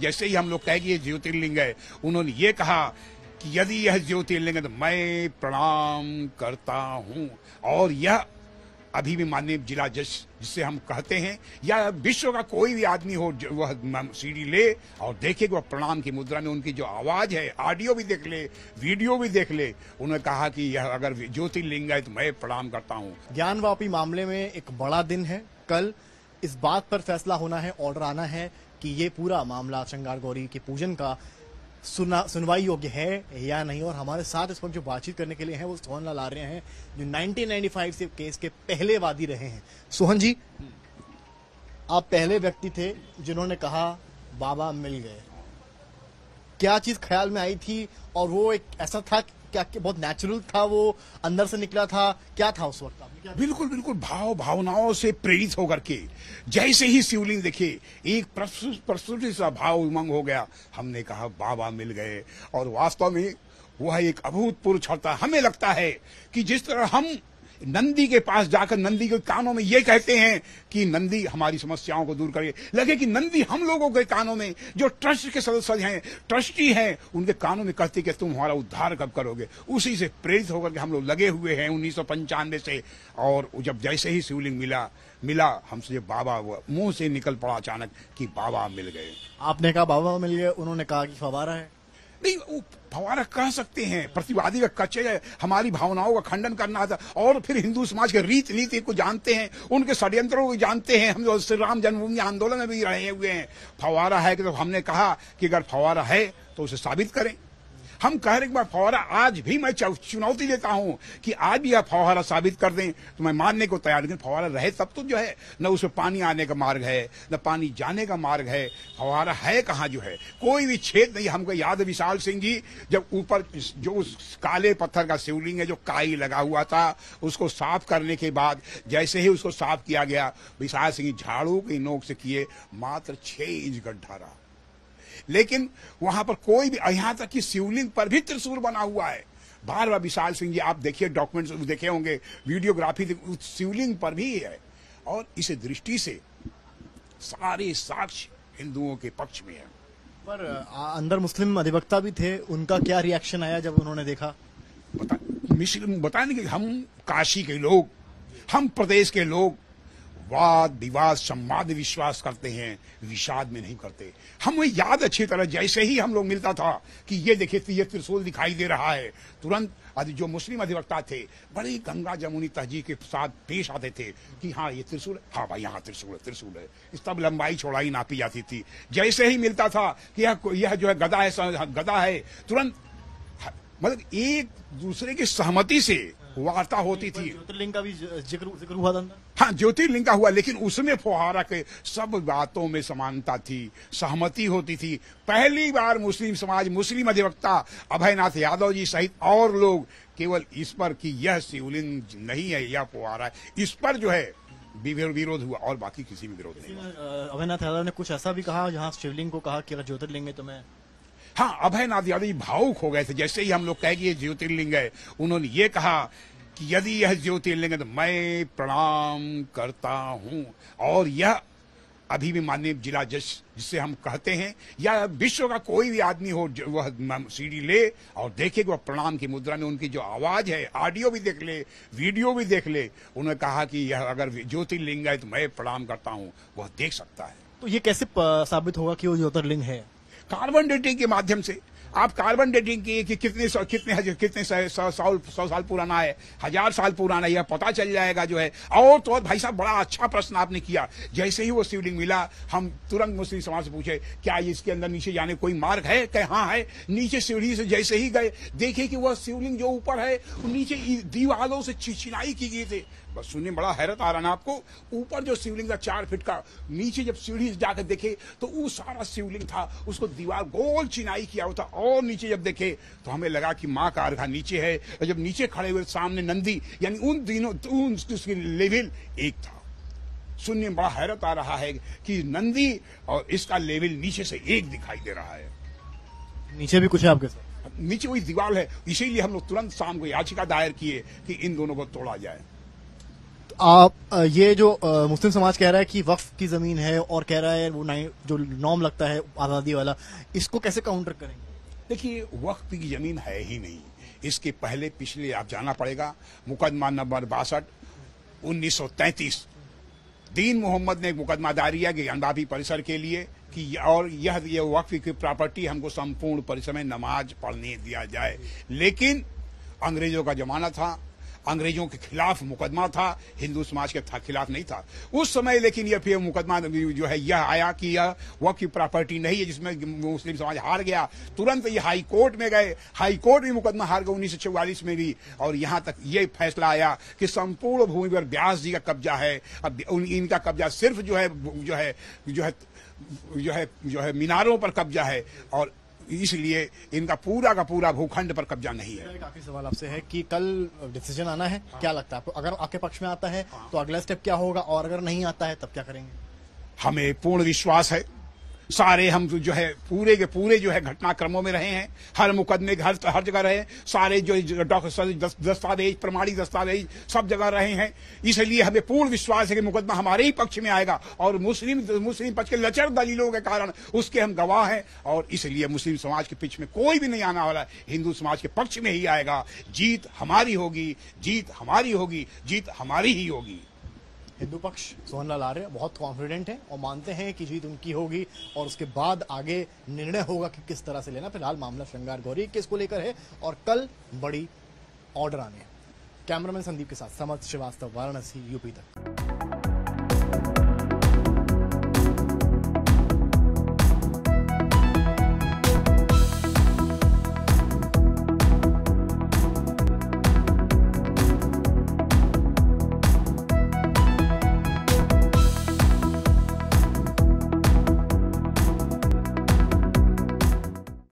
जैसे ही हम लोग कहे कि ये ज्योतिर्लिंग है उन्होंने ये कहा कि यदि यह ज्योतिर्लिंग है तो मैं प्रणाम करता हूं और यह अभी भी माननीय जिला जज जिसे हम कहते हैं या विश्व का कोई भी आदमी हो वह सीढ़ी ले और देखे वह प्रणाम की मुद्रा में उनकी जो आवाज है ऑडियो भी देख ले वीडियो भी देख ले उन्होंने कहा कि यह अगर ज्योतिर्लिंग है तो मैं प्रणाम करता हूँ ज्ञान मामले में एक बड़ा दिन है कल इस बात पर फैसला होना है ऑर्डर आना है कि ये पूरा मामला श्रृंगार गौरी के पूजन का सुना सुनवाई योग्य है या नहीं और हमारे साथ इस वक्त जो बातचीत करने के लिए हैं वो सोहन लाल रहे हैं जो 1995 से केस के पहले वादी रहे हैं सोहन जी आप पहले व्यक्ति थे जिन्होंने कहा बाबा मिल गए क्या चीज ख्याल में आई थी और वो एक ऐसा था क्या, बहुत नेचुरल था वो अंदर से निकला था क्या था उस वक्त बिल्कुल बिल्कुल भाव भावनाओं से प्रेरित होकर के जैसे ही शिवलिंग देखे एक प्रस्तुति सा भाव उमंग हो गया हमने कहा बाबा मिल गए और वास्तव में वह एक अभूतपूर्व क्षमता हमें लगता है कि जिस तरह हम नंदी के पास जाकर नंदी के कानों में ये कहते हैं कि नंदी हमारी समस्याओं को दूर करे लगे कि नंदी हम लोगों के कानों में जो ट्रस्ट के सदस्य हैं ट्रस्टी हैं उनके कानों में कहते कि तुम हमारा उद्धार कब करोगे उसी से प्रेरित होकर के हम लोग लगे हुए हैं उन्नीस से और जब जैसे ही शिवलिंग मिला मिला हमसे बाबा मुंह से निकल पड़ा अचानक कि बाबा मिल गए आपने कहा बाबा मिल गए उन्होंने कहा कि फवारा है नहीं वो फवारक कह सकते हैं प्रतिवादी का कच्चे हमारी भावनाओं का खंडन करना था और फिर हिंदू समाज के रीत नीति को जानते हैं उनके षड्यंत्रों को जानते हैं हम जो श्री राम जन्मभूमि आंदोलन में भी रहे हुए हैं फवारा है कि तो हमने कहा कि अगर फवारा है तो उसे साबित करें हम कह रहे एक फौहरा आज भी मैं चुनौती देता हूं कि आज भी आप फौहरा साबित कर दें तो मैं मानने को तैयार लेकिन फौहरा रहे तब तो जो है न उसमें पानी आने का मार्ग है न पानी जाने का मार्ग है फौहरा है कहाँ जो है कोई भी छेद नहीं हमको याद विशाल सिंह जी जब ऊपर जो काले पत्थर का शिवलिंग है जो काई लगा हुआ था उसको साफ करने के बाद जैसे ही उसको साफ किया गया विशाल सिंह झाड़ू की नोक से किए मात्र छह इंच गड्ढा रहा लेकिन वहां पर कोई भी यहां तक कि शिवलिंग पर भी त्रिशूल बना हुआ है बार बार विशाल सिंह जी आप देखिए डॉक्यूमेंट्स देखे होंगे वीडियोग्राफी शिवलिंग पर भी है और इस दृष्टि से सारे साक्ष्य हिंदुओं के पक्ष में है पर अंदर मुस्लिम अधिवक्ता भी थे उनका क्या रिएक्शन आया जब उन्होंने देखा बता बताने कि हम काशी के लोग हम प्रदेश के लोग वाद विवाद संवाद विश्वास करते हैं विषाद में नहीं करते हमें याद अच्छी तरह जैसे ही हम लोग मिलता था कि ये देखिए ये त्रिशूल दिखाई दे रहा है तुरंत जो मुस्लिम अधिवक्ता थे बड़े गंगा जमुनी तहजीब के साथ पेश आते थे कि हाँ ये त्रिशूल हाँ भाई यहाँ त्रिशूल है त्रिशूल है इस तब लंबाई चौड़ाई नापी जाती थी जैसे ही मिलता था कि यह जो है गदा है गदा है तुरंत मतलब एक दूसरे की सहमति से वार्ता होती थी ज्योतिर्लिंग का भी जिक्र जिक्र हुआ था हाँ ज्योतिर्लिंग का हुआ लेकिन उसमें फुहारा के सब बातों में समानता थी सहमति होती थी पहली बार मुस्लिम समाज मुस्लिम अधिवक्ता अभयनाथ यादव जी सहित और लोग केवल इस पर कि यह शिवलिंग नहीं है यह फुहारा है इस पर जो है विरोध हुआ और बाकी किसी भी विरोध नहीं अभयनाथ यादव ने कुछ ऐसा भी कहा जहाँ शिवलिंग को कहा कि अगर ज्योतिर्लिंग है तो मैं हाँ अभय नाथ यादव भावुक हो गए थे जैसे ही हम लोग कहे कि ये ज्योतिर्लिंग है उन्होंने ये कहा कि यदि यह ज्योतिर्लिंग है तो मैं प्रणाम करता हूं और यह अभी भी माननीय जिला जज जिसे हम कहते हैं या विश्व का कोई भी आदमी हो जो वह सीढ़ी ले और देखे वह प्रणाम की मुद्रा में उनकी जो आवाज है ऑडियो भी देख ले वीडियो भी देख ले उन्होंने कहा कि यह अगर ज्योतिर्लिंग है तो मैं प्रणाम करता हूँ वह देख सकता है तो ये कैसे साबित होगा कि वो ज्योतिर्लिंग है कार्बन डेटिंग के माध्यम से आप कार्बन डेटिंग की कि कितने सौ कितने कितने सौ साल सौ साल पुराना है हजार साल पुराना यह पता चल जाएगा जो है और तो भाई साहब बड़ा अच्छा प्रश्न आपने किया जैसे ही वो शिवलिंग मिला हम तुरंत मुस्लिम समाज से पूछे क्या इसके अंदर नीचे जाने कोई मार्ग है कहे हाँ है नीचे सीढ़ी से जैसे ही गए देखे कि वह शिवलिंग जो ऊपर है नीचे दीवालों से छिछिनाई की गई थी बस सुनने में बड़ा हैरत आ रहा ना आपको ऊपर जो शिवलिंग था चार फीट का नीचे जब सीढ़ी जाकर देखे तो वो सारा शिवलिंग था उसको दीवार गोल चिनाई किया हुआ था और नीचे जब देखे तो हमें लगा कि माँ का अर्घा नीचे है जब नीचे खड़े हुए सामने नंदी यानी उन दिनों तो उसकी लेवल एक था सुनने में बड़ा हैरत आ रहा है कि नंदी और इसका लेवल नीचे से एक दिखाई दे रहा है नीचे भी कुछ है आपके साथ नीचे वही दीवार है इसीलिए हम लोग तुरंत शाम को याचिका दायर किए कि इन दोनों को तोड़ा जाए आप ये जो मुस्लिम समाज कह रहा है कि वक्फ की ज़मीन है और कह रहा है वो जो नॉम लगता है आज़ादी वाला इसको कैसे काउंटर करेंगे देखिए वक्फ की ज़मीन है ही नहीं इसके पहले पिछले आप जाना पड़ेगा मुकदमा नंबर बासठ उन्नीस सौ तैतीस दीन मोहम्मद ने एक मुकदमा दायर किया ज्ञानबापी परिसर के लिए कि और यह ये वक्फ की प्रॉपर्टी हमको संपूर्ण परिसर में नमाज पढ़ने दिया जाए लेकिन अंग्रेजों का जमाना था अंग्रेजों के खिलाफ मुकदमा था हिंदू समाज के था, खिलाफ नहीं था उस समय लेकिन यह फिर मुकदमा जो है यह आया कि यह वक्त की प्रॉपर्टी नहीं है जिसमें मुस्लिम समाज हार गया तुरंत ये हाई कोर्ट में गए हाई कोर्ट भी मुकदमा हार गया उन्नीस में भी और यहां तक यह फैसला आया कि संपूर्ण भूमि पर ब्यास जी का कब्जा है अब इनका कब्जा सिर्फ जो है जो है जो है जो है मीनारों पर कब्जा है और इसलिए इनका पूरा का पूरा भूखंड पर कब्जा नहीं है काफी सवाल आपसे है कि कल डिसीजन आना है हाँ। क्या लगता है आपको अगर आपके पक्ष में आता है तो हाँ। अगला स्टेप क्या होगा और अगर नहीं आता है तब क्या करेंगे हमें पूर्ण विश्वास है सारे हम जो है पूरे के पूरे जो है घटनाक्रमों में रहे हैं हर मुकदमे हर हर जगह रहे सारे जो दस्तावेज प्रमाणिक दस्तावेज सब जगह रहे हैं इसलिए हमें पूर्ण विश्वास है कि मुकदमा हमारे ही पक्ष में आएगा और मुस्लिम मुस्लिम पक्ष के लचर दलीलों के कारण उसके हम गवाह हैं और इसलिए मुस्लिम समाज के पक्ष में कोई भी नहीं आना वाला हिंदू समाज के पक्ष में ही आएगा जीत हमारी होगी जीत हमारी होगी जीत हमारी ही होगी हिंदू पक्ष सोहनलाल आर्य बहुत कॉन्फिडेंट है और मानते हैं कि जीत उनकी होगी और उसके बाद आगे निर्णय होगा कि किस तरह से लेना फिलहाल मामला श्रृंगार गौरी केस को लेकर है और कल बड़ी ऑर्डर आने कैमरामैन संदीप के साथ समझ श्रीवास्तव वाराणसी यूपी तक